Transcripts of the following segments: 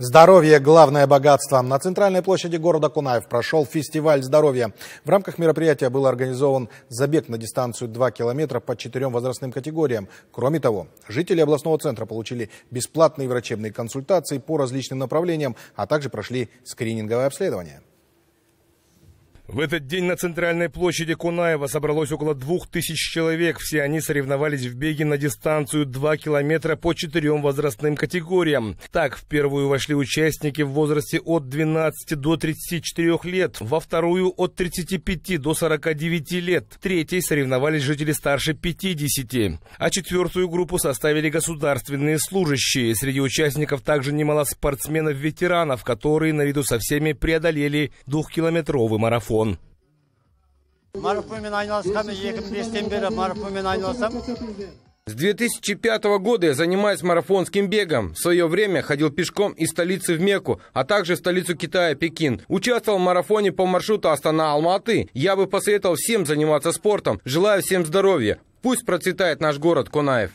Здоровье – главное богатство. На центральной площади города Кунаев прошел фестиваль здоровья. В рамках мероприятия был организован забег на дистанцию 2 километра по четырем возрастным категориям. Кроме того, жители областного центра получили бесплатные врачебные консультации по различным направлениям, а также прошли скрининговое обследование. В этот день на центральной площади Кунаева собралось около двух тысяч человек. Все они соревновались в беге на дистанцию 2 километра по четырем возрастным категориям. Так, в первую вошли участники в возрасте от 12 до 34 лет, во вторую от 35 до 49 лет, в третьей соревновались жители старше 50. А четвертую группу составили государственные служащие. Среди участников также немало спортсменов-ветеранов, которые наряду со всеми преодолели двухкилометровый марафон он с 2005 года я занимаюсь марафонским бегом. В свое время ходил пешком из столицы в Мекку, а также в столицу Китая Пекин. Участвовал в марафоне по маршруту Астана-Алматы. Я бы посоветовал всем заниматься спортом. Желаю всем здоровья. Пусть процветает наш город Кунаев.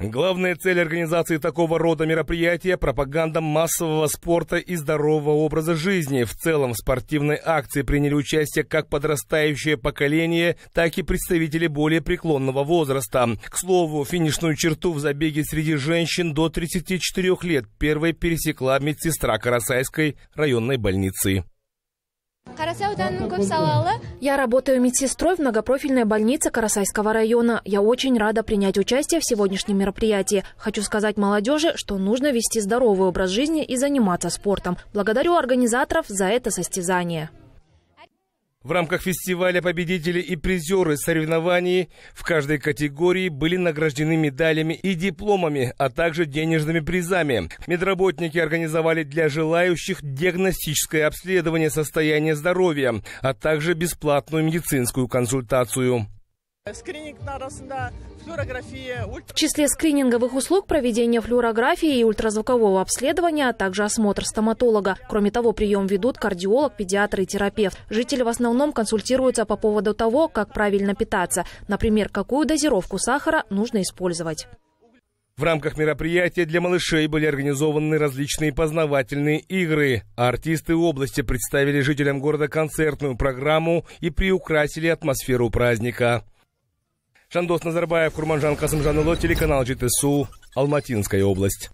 Главная цель организации такого рода мероприятия – пропаганда массового спорта и здорового образа жизни. В целом в спортивной акции приняли участие как подрастающее поколение, так и представители более преклонного возраста. К слову, финишную черту в забеге среди женщин до 34 лет первой пересекла медсестра Карасайской районной больницы. Я работаю медсестрой в многопрофильной больнице Карасайского района. Я очень рада принять участие в сегодняшнем мероприятии. Хочу сказать молодежи, что нужно вести здоровый образ жизни и заниматься спортом. Благодарю организаторов за это состязание. В рамках фестиваля победители и призеры соревнований в каждой категории были награждены медалями и дипломами, а также денежными призами. Медработники организовали для желающих диагностическое обследование состояния здоровья, а также бесплатную медицинскую консультацию. Э, скрининг арасында в числе скрининговых услуг проведение флюорографии и ультразвукового обследования, а также осмотр стоматолога. Кроме того, прием ведут кардиолог, педиатр и терапевт. Жители в основном консультируются по поводу того, как правильно питаться. Например, какую дозировку сахара нужно использовать. В рамках мероприятия для малышей были организованы различные познавательные игры. А артисты области представили жителям города концертную программу и приукрасили атмосферу праздника жандос назарбаев курманжан касымжанұлы телеканал жетісу алматинская область